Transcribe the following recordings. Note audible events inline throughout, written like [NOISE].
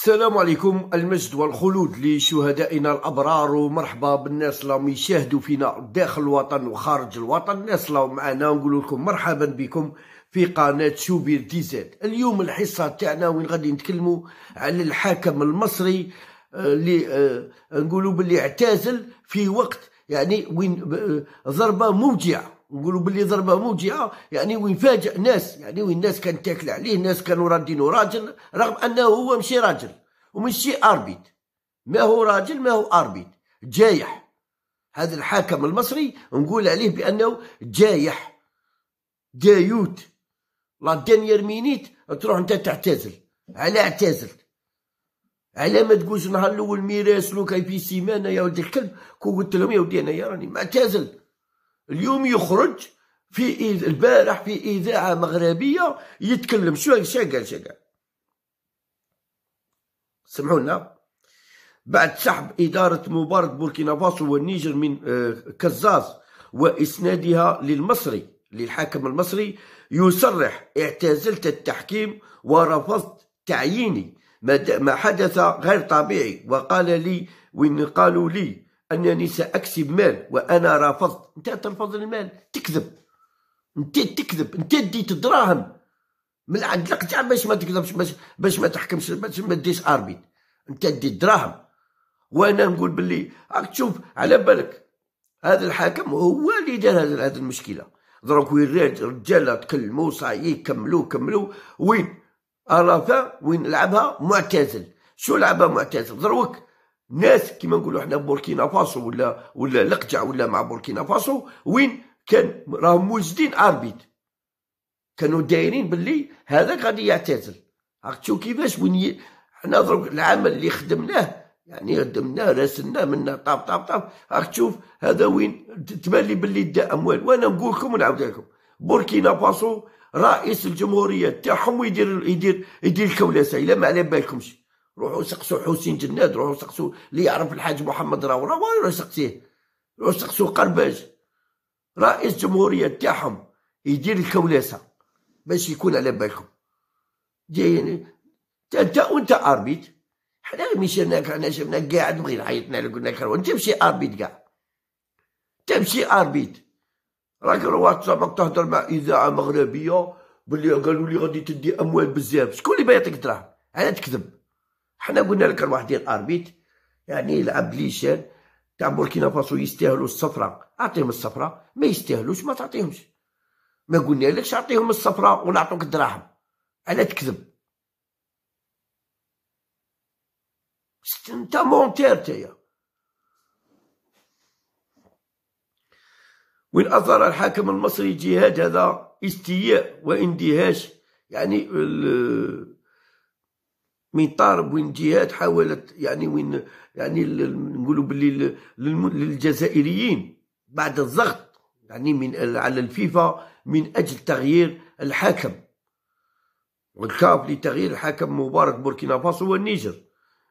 السلام عليكم المجد والخلود لشهدائنا الابرار ومرحبا بالناس اللي يشاهدوا فينا داخل الوطن وخارج الوطن الناس اللي معنا نقول لكم مرحبا بكم في قناه شوبير زاد اليوم الحصه تاعنا وين غادي نتكلموا على الحاكم المصري آه، اللي آه، نقولوا باللي اعتزل في وقت يعني وين آه، ضربه موجعه نقولوا باللي ضربه موجعه آه، يعني وين فاجئ ناس يعني وين الناس كانت تاكل عليه الناس كانوا رادينو راجل رغم انه هو ماشي راجل ومشي اربيت ما هو راجل ما هو اربيت جايح هذا الحاكم المصري نقول عليه بانه جايح جايوت لا دنيير مينيت تروح انت تعتزل على اعتزلت على ما تقولش النهار الاول ميراس لو كاي في سيمانه يا ولد الكلب كون قلت لهم يا ودي يا راني معتزل اليوم يخرج في البارح في اذاعه مغربيه يتكلم شو قال شو قال سمعونا بعد سحب إدارة مباراة بوركينا فاسو والنيجر من آه، كزاز وإسنادها للمصري للحاكم المصري يصرح اعتزلت التحكيم ورفضت تعييني ما حدث غير طبيعي وقال لي وإن قالوا لي أنني سأكسب مال وأنا رفضت أنت ترفض المال تكذب أنت تكذب أنت ديت الدراهم من عند القطع باش ما تكذبش باش, باش ما تحكمش باش ما ديش أربيت أنت دي الدراهم وأنا نقول باللي راك تشوف على بالك هذا الحاكم هو اللي دار هذه المشكلة دروك وين رجال تكلموا صايي كملوا كملوا وين الافا وين لعبها معتزل شو لعبها معتزل دروك ناس كيما نقولوا حنا بوركينا فاسو ولا ولا لقجع ولا مع بوركينا فاسو وين كان راهم موجدين اربيت كانوا دايرين باللي هذاك غادي يعتزل عرفت شو كيفاش وين حنا درك العمل اللي خدمناه يعني خدمناه راسلناه منا طاب طاب طاب راك تشوف هذا وين تبان لي باللي دا اموال وانا نقول لكم ونعاود لكم بوركينا فاسو رئيس الجمهوريه تاعهم يدير يدير يدير الكولاسه الا ما على بالكمش روحوا سقسوا حسين جناد روحوا سقسوا اللي يعرف الحاج محمد راورا روحوا سقسيه روحوا سقسوا قرباج رئيس جمهورية تاعهم يدير الكولاسة باش يكون على بالكم جايين انت وانت اربيت حنا انا انا شفنا قاعد بغينا حياتنا لك قلنا لك انت اربيت كاع انت اربيت راك الواتساب تهضر مع اذاعه مغربيه بلي قالوا لي غادي تدي اموال بزاف شكون اللي بايعتك دراهم على تكذب حنا قلنا لك واحد الاربيت يعني يلعب ليشان تاع بوركينا فاسو يستاهلوا الصفره اعطيهم الصفره ما يستاهلوش ما تعطيهمش ما قلنا لكش اعطيهم الصفره ونعطوك الدراهم على تكذب انت مونتير تايا وين اثر الحاكم المصري جهاد هذا استياء واندهاش يعني من طارب وين جهات حاولت يعني وين يعني نقولوا باللي للجزائريين بعد الضغط يعني من على الفيفا من اجل تغيير الحاكم والكاب لتغيير الحاكم مبارك بوركينا فاسو والنيجر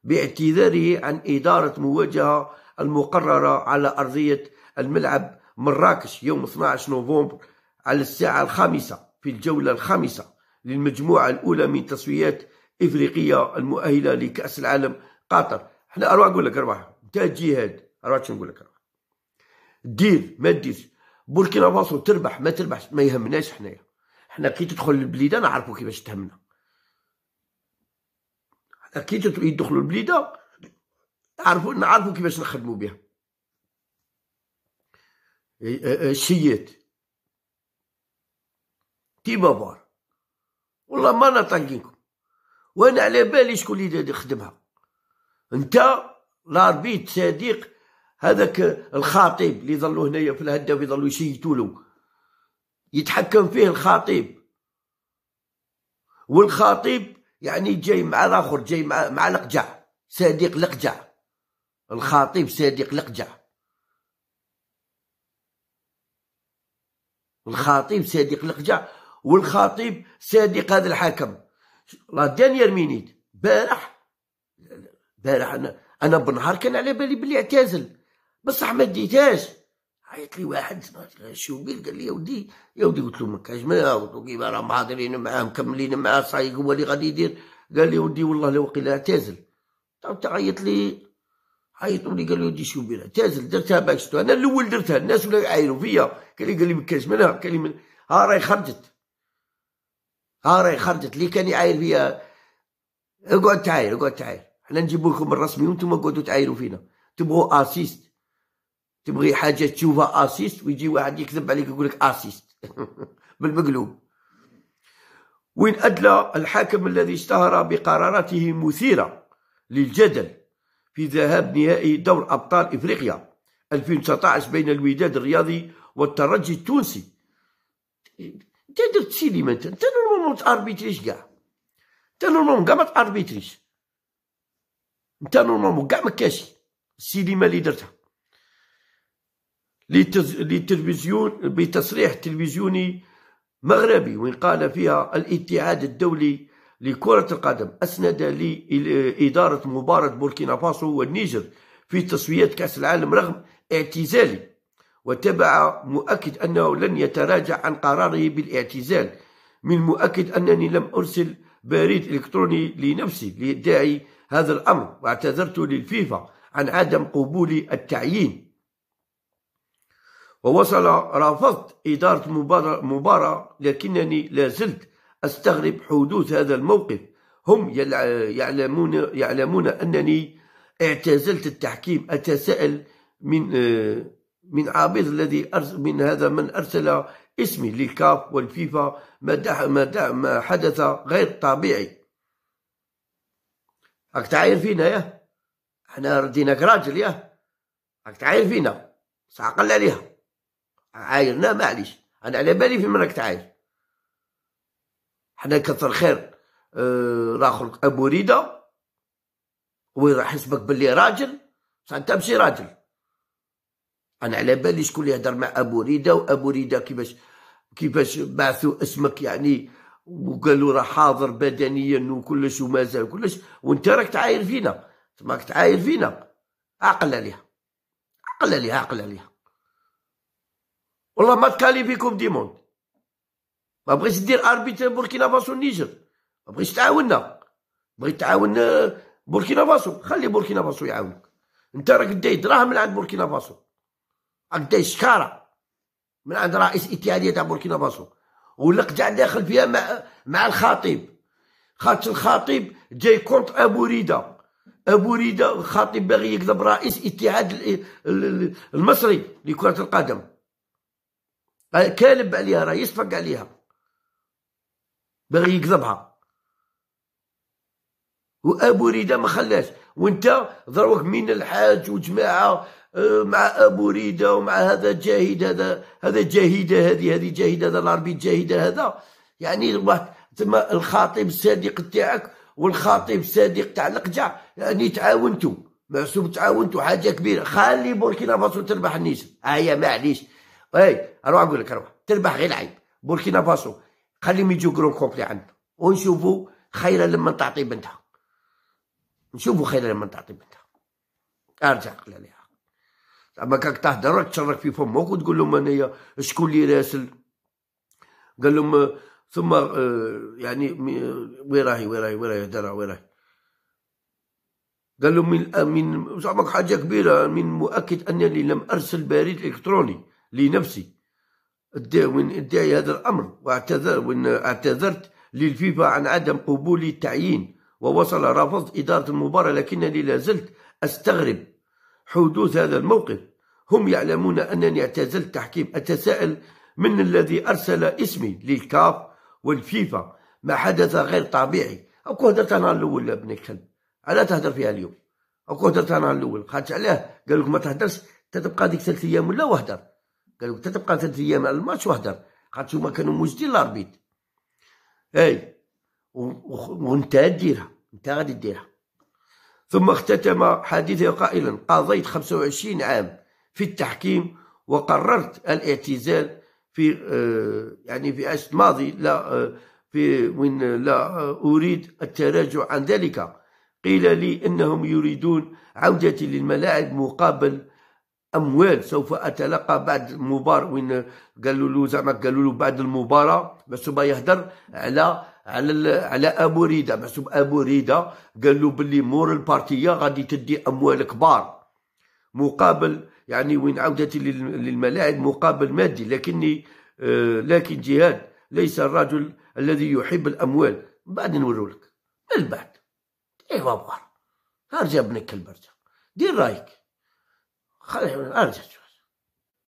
باعتذاره عن إدارة مواجهة المقررة على أرضية الملعب مراكش يوم 12 نوفمبر على الساعة الخامسة في الجولة الخامسة للمجموعة الأولى من تصفيات افريقيه المؤهله لكاس العالم قطر حنا اروح نقول لك اروح انت جهاد اروح شنو نقول لك اروح دير ما ديرش بوركينا فاسو تربح ما تربحش ما يهمناش حنايا حنا كي تدخل البليده نعرفوا كيفاش تهمنا حنا كي تدخلو البليده نعرفوا نعرفوا كيفاش نخدموا بها الشيات تي بابار والله ما نطنقينكم وانا على بالي شكون اللي خدمها انت لاربيت صديق هذاك الخطيب اللي ظلوا هنايا في الهدا ويظلوا يشيتوا له يتحكم فيه الخطيب والخطيب يعني جاي مع الاخر جاي مع مع لقجع صديق لقجع الخطيب صديق لقجع الخطيب صديق لقجع والخطيب صديق هذا الحاكم لا دانيير مينيت بارح بارح انا انا بنهار كان على بالي بلي اعتزل بصح ما ديتهاش عيط لي واحد شوبيل قال لي يا ودي يا ودي قلت له ما كاش كيما راه حاضرين معاه مكملين معاه صايق هو اللي غادي يدير قال لي ودي والله لو قيل اعتزل طيب، تا عيط لي عيطوا لي قالوا لي شوبيل اعتزل درتها باك شتو انا الاول درتها الناس ولاو يعايروا فيا قال لي قال لي ما كاش منها قال لي من ها راهي خرجت ها راهي خرجت لي كان يعاير بيا اقعد تعاير اقعد تعاير حنا نجيب لكم الرسمي وانتم اقعدوا تعايروا فينا تبغوا اسيست تبغي حاجه تشوفها اسيست ويجي واحد يكذب عليك يقول لك اسيست [LAUGHS] بالمقلوب وين أدلى الحاكم الذي اشتهر بقراراته مثيرة للجدل في ذهاب نهائي دور أبطال إفريقيا 2019 بين الوداد الرياضي والترجي التونسي تقدر تسيلي ما انت انت نورمالمون ما تاربيتريش كاع انت نورمال كاع ما تاربيتريش انت نورمال كاع ما كاش السينما اللي درتها للتلفزيون بتصريح تلفزيوني مغربي وين قال فيها الاتحاد الدولي لكرة القدم أسند لإدارة مباراة بوركينا فاسو والنيجر في تصفيات كأس العالم رغم اعتزاله وتبع مؤكد أنه لن يتراجع عن قراره بالاعتزال من المؤكد أنني لم أرسل بريد إلكتروني لنفسي لإدعي هذا الأمر واعتذرت للفيفا عن عدم قبول التعيين ووصل رفضت إدارة مباراة لكنني لا زلت أستغرب حدوث هذا الموقف هم يعلمون, يعلمون أنني اعتزلت التحكيم أتساءل من آه، من عابد الذي أرسل من هذا من أرسل اسمي للكاف والفيفا ما, دح ما, دح ما حدث غير طبيعي راك تعاير فينا يا حنا رديناك راجل يا راك تعاير فينا بصح عليها عايرنا معليش انا على بالي فين راك تعاير حنا كثر خير راه خلق ابو ريده وراح يحسبك باللي راجل بصح انت ماشي راجل انا على بالي شكون اللي يهضر مع ابو ريده وابو ريده كيفاش كيفاش بعثوا اسمك يعني وقالوا راه حاضر بدنيا وكلش ومازال كلش وانت راك تعاير فينا راك تعاير فينا عقل عليها عقل عليها عقل عليها والله ما تكالي بكم ديمون ما بغيتش دير اربيتر بوركينا فاسو النيجر ما بغيتش تعاوننا بغيت تعاون آه، بوركينا فاسو خلي بوركينا فاسو يعاونك انت راك داي دراهم من عند بوركينا فاسو هكدا شكاره من عند رئيس اتحاديه تاع بوركينا فاسو واللقطه داخل فيها مع مع الخطيب خاطر الخطيب جاي كونت ابو ريده ابو ريده الخطيب باغي يكذب رئيس اتحاد المصري لكره القدم أه، كالب عليها راه يصفق عليها باغي يكذبها وابو ريده ما خلاش وانت ضروك من الحاج وجماعه مع ابو ريده ومع هذا جاهد هذا هذا جاهده هذه هذه جاهده هذا العربي جاهده هذا يعني تما الخاطب الصادق تاعك والخاطب الصادق تاع القجع يعني تعاونتو معسوب تعاونتو حاجه كبيره خلي بوركينا فاسو تربح النيسان هيا معليش اي اروح اقول لك اروح تربح غير العيب بوركينا فاسو خليهم يجوا كرون كومبلي عندنا ونشوفوا خيرا لما تعطي بنتها نشوفوا خيرا لما تعطي بنتها ارجع قلاليها زعما كاك تهدر تشرك في فمك وتقول لهم انايا شكون اللي راسل قال لهم ثم آه، يعني وين راهي وين راهي وين راهي درا وين راهي قال لهم من آه، من زعما حاجه كبيره من مؤكد انني لم ارسل بريد الكتروني لنفسي وين ادعي هذا الامر واعتذر وان اعتذرت للفيفا عن عدم قبولي التعيين ووصل رفض اداره المباراه لكنني لا زلت استغرب حدوث هذا الموقف هم يعلمون أنني اعتزلت تحكيم أتساءل من الذي أرسل اسمي للكاف والفيفا ما حدث غير طبيعي أكو هدرت أنا الأول ابن الكلب على تهدر فيها اليوم أكو هدرت أنا الأول خاطش علاه قال لك ما تهدرش تتبقى ديك ثلاث أيام ولا وهدر قال لك تتبقى ثلاث أيام على الماتش وهدر خاطش هما كانوا موجودين لاربيت أي وأنت ديرها أنت غادي ديرها ثم اختتم حديثه قائلا قضيت 25 عام في التحكيم وقررت الاعتزال في آه، يعني في عشت ماضي لا آه، في وين لا آه، اريد التراجع عن ذلك قيل لي انهم يريدون عودتي للملاعب مقابل اموال سوف اتلقى بعد المباراة وين قالوا له زعما قالوا له بعد المباراه بس ما يهدر على على على ابو ريده محسوب ابو ريده قال له باللي مور البارتيه غادي تدي اموال كبار مقابل يعني وين عودتي للملاعب مقابل مادي لكني آه، لكن جهاد ليس الرجل الذي يحب الاموال بعد نورولك من بعد ايوا بغار ارجع ابنك البرجه دير رايك خلي ارجع